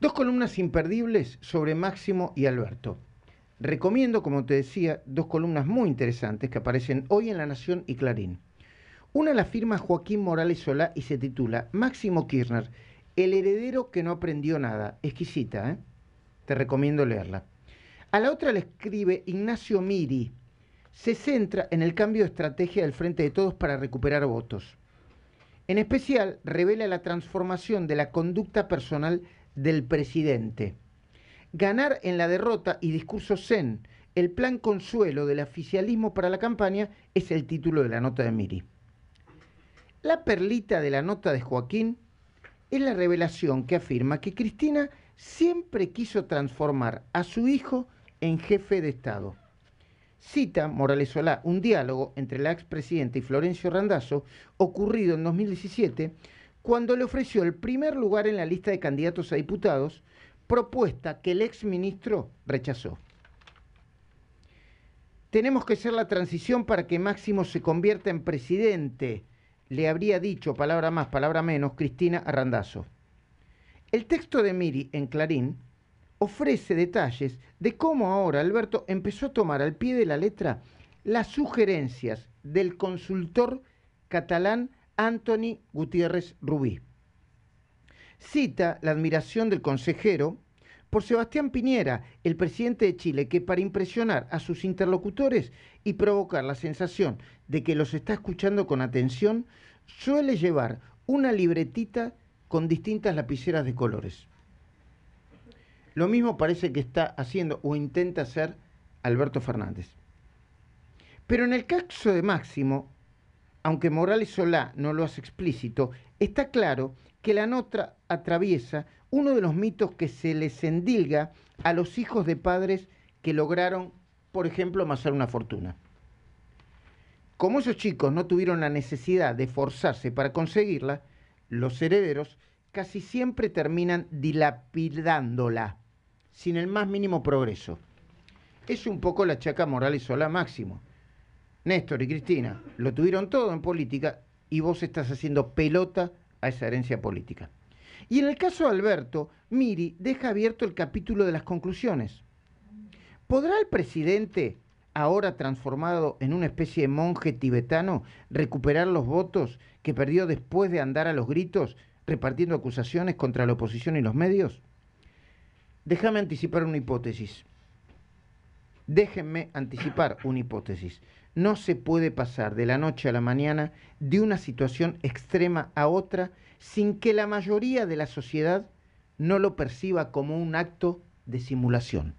Dos columnas imperdibles sobre Máximo y Alberto. Recomiendo, como te decía, dos columnas muy interesantes que aparecen hoy en La Nación y Clarín. Una la firma Joaquín Morales Solá y se titula Máximo Kirchner, el heredero que no aprendió nada. Exquisita, ¿eh? Te recomiendo leerla. A la otra la escribe Ignacio Miri. Se centra en el cambio de estrategia del Frente de Todos para recuperar votos. En especial, revela la transformación de la conducta personal del presidente. Ganar en la derrota y discurso zen, el plan consuelo del oficialismo para la campaña es el título de la nota de Miri. La perlita de la nota de Joaquín es la revelación que afirma que Cristina siempre quiso transformar a su hijo en jefe de Estado. Cita Morales Solá un diálogo entre la expresidenta y Florencio Randazzo ocurrido en 2017 cuando le ofreció el primer lugar en la lista de candidatos a diputados, propuesta que el exministro rechazó. Tenemos que hacer la transición para que Máximo se convierta en presidente, le habría dicho, palabra más, palabra menos, Cristina Arrandazo. El texto de Miri en Clarín ofrece detalles de cómo ahora Alberto empezó a tomar al pie de la letra las sugerencias del consultor catalán Anthony Gutiérrez Rubí. Cita la admiración del consejero por Sebastián Piñera, el presidente de Chile, que para impresionar a sus interlocutores y provocar la sensación de que los está escuchando con atención, suele llevar una libretita con distintas lapiceras de colores. Lo mismo parece que está haciendo o intenta hacer Alberto Fernández. Pero en el caso de Máximo, aunque Morales Solá no lo hace explícito, está claro que la nota atraviesa uno de los mitos que se les endilga a los hijos de padres que lograron, por ejemplo, amasar una fortuna. Como esos chicos no tuvieron la necesidad de forzarse para conseguirla, los herederos casi siempre terminan dilapidándola, sin el más mínimo progreso. Es un poco la chaca Morales Solá máximo. Néstor y Cristina, lo tuvieron todo en política y vos estás haciendo pelota a esa herencia política. Y en el caso de Alberto, Miri deja abierto el capítulo de las conclusiones. ¿Podrá el presidente, ahora transformado en una especie de monje tibetano, recuperar los votos que perdió después de andar a los gritos repartiendo acusaciones contra la oposición y los medios? Déjame anticipar una hipótesis. Déjenme anticipar una hipótesis. No se puede pasar de la noche a la mañana de una situación extrema a otra sin que la mayoría de la sociedad no lo perciba como un acto de simulación.